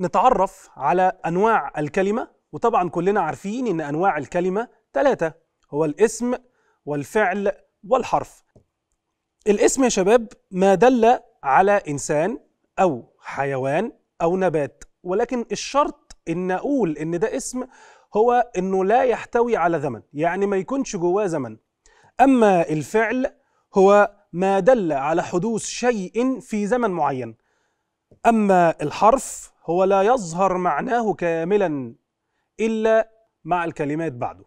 نتعرف على أنواع الكلمة وطبعا كلنا عارفين إن أنواع الكلمة ثلاثة هو الاسم والفعل والحرف الاسم يا شباب ما دل على إنسان أو حيوان أو نبات ولكن الشرط إن أقول إن ده اسم هو إنه لا يحتوي على زمن يعني ما يكونش جواه زمن أما الفعل هو ما دل على حدوث شيء في زمن معين أما الحرف هو لا يظهر معناه كاملا إلا مع الكلمات بعده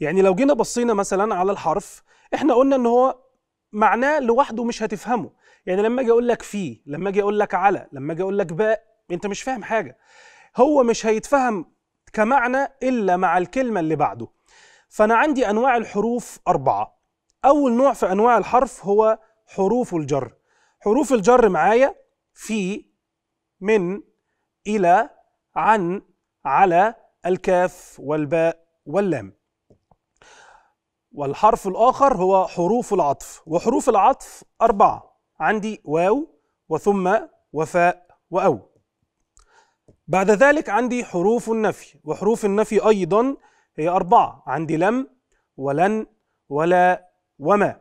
يعني لو جينا بصينا مثلا على الحرف احنا قلنا ان هو معناه لوحده مش هتفهمه يعني لما اجي اقول لك في لما اجي اقول لك على لما اجي اقول لك باء انت مش فاهم حاجه هو مش هيتفهم كمعنى الا مع الكلمه اللي بعده فانا عندي انواع الحروف اربعه اول نوع في انواع الحرف هو حروف الجر حروف الجر معايا في من إلى عن على الكاف والباء واللام والحرف الآخر هو حروف العطف وحروف العطف أربعة عندي واو وثم وفاء وأو بعد ذلك عندي حروف النفي وحروف النفي أيضا هي أربعة عندي لم ولن ولا وما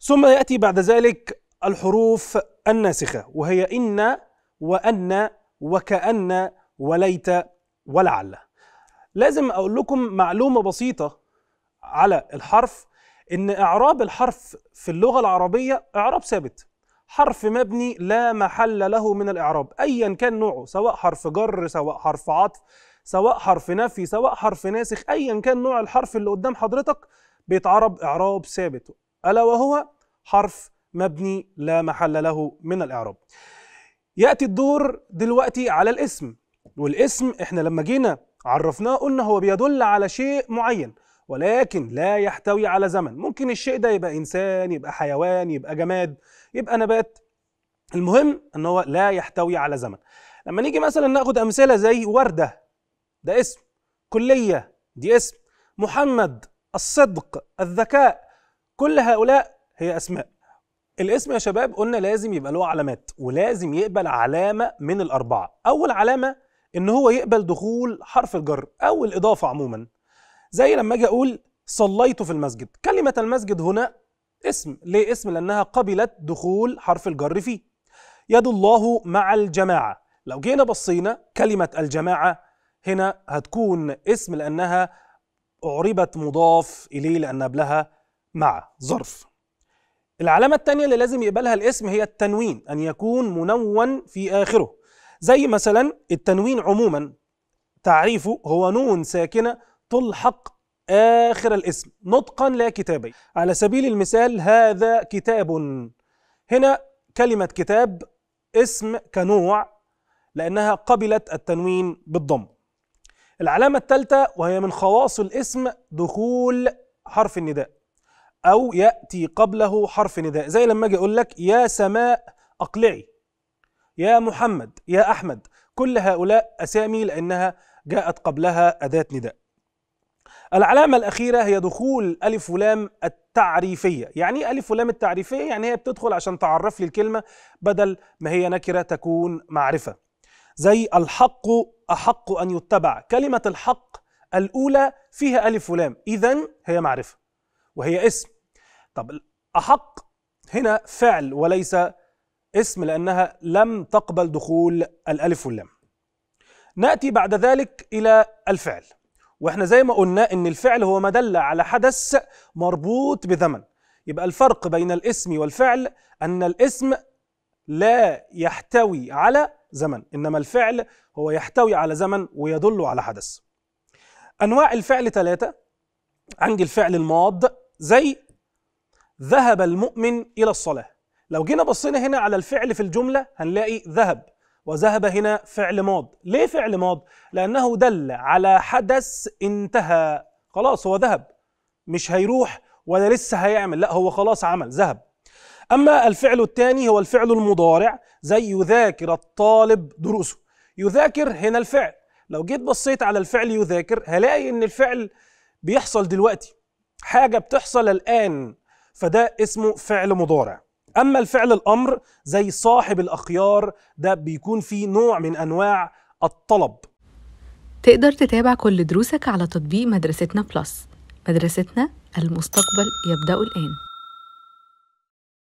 ثم يأتي بعد ذلك الحروف الناسخة وهي إن وأن وكأن وليت ولعل لازم أقول لكم معلومة بسيطة على الحرف إن إعراب الحرف في اللغة العربية إعراب ثابت حرف مبني لا محل له من الإعراب أيا كان نوعه سواء حرف جر سواء حرف عطف سواء حرف نفي سواء حرف ناسخ أيا كان نوع الحرف اللي قدام حضرتك بيتعرب إعراب ثابت ألا وهو حرف مبني لا محل له من الإعراب ياتي الدور دلوقتي على الاسم والاسم احنا لما جينا عرفناه قلنا هو بيدل على شيء معين ولكن لا يحتوي على زمن ممكن الشيء ده يبقى انسان يبقى حيوان يبقى جماد يبقى نبات المهم ان هو لا يحتوي على زمن لما نيجي مثلا ناخد امثله زي ورده ده اسم كليه دي اسم محمد الصدق الذكاء كل هؤلاء هي اسماء الاسم يا شباب قلنا لازم يبقى له علامات ولازم يقبل علامة من الأربعة أول علامة إن هو يقبل دخول حرف الجر أو الإضافة عموما زي لما أجي أقول صليت في المسجد كلمة المسجد هنا اسم ليه اسم لأنها قبلت دخول حرف الجر فيه يد الله مع الجماعة لو جينا بصينا كلمة الجماعة هنا هتكون اسم لأنها أعربت مضاف إليه لأن قبلها مع ظرف العلامة الثانية اللي لازم يقبلها الاسم هي التنوين أن يكون منون في آخره زي مثلا التنوين عموما تعريفه هو نون ساكنة تلحق آخر الاسم نطقا لا كتابي على سبيل المثال هذا كتاب هنا كلمة كتاب اسم كنوع لأنها قبلت التنوين بالضم العلامة الثالثة وهي من خواص الاسم دخول حرف النداء أو يأتي قبله حرف نداء زي لما أجي أقول لك يا سماء أقلعي يا محمد يا أحمد كل هؤلاء أسامي لأنها جاءت قبلها أداة نداء العلامة الأخيرة هي دخول ألف ولام التعريفية يعني إيه ألف ولام التعريفية؟ يعني هي بتدخل عشان تعرف لي الكلمة بدل ما هي نكرة تكون معرفة زي الحق أحق أن يتبع كلمة الحق الأولى فيها ألف ولام إذا هي معرفة وهي اسم طب احق هنا فعل وليس اسم لأنها لم تقبل دخول الألف واللام نأتي بعد ذلك إلى الفعل واحنا زي ما قلنا ان الفعل هو ما دل على حدث مربوط بزمن يبقى الفرق بين الاسم والفعل ان الاسم لا يحتوي على زمن انما الفعل هو يحتوي على زمن ويدل على حدث انواع الفعل ثلاثه عندي الفعل الماض زي ذهب المؤمن إلى الصلاة لو جينا بصينا هنا على الفعل في الجملة هنلاقي ذهب وذهب هنا فعل ماض ليه فعل ماض؟ لأنه دل على حدث انتهى خلاص هو ذهب مش هيروح ولا لسه هيعمل لا هو خلاص عمل ذهب أما الفعل الثاني هو الفعل المضارع زي يذاكر الطالب دروسه يذاكر هنا الفعل لو جيت بصيت على الفعل يذاكر هلاقي إن الفعل بيحصل دلوقتي حاجة بتحصل الآن فده اسمه فعل مضارع اما الفعل الامر زي صاحب الاخيار ده بيكون فيه نوع من انواع الطلب تقدر تتابع كل دروسك على تطبيق مدرستنا بلس مدرستنا المستقبل يبدا الان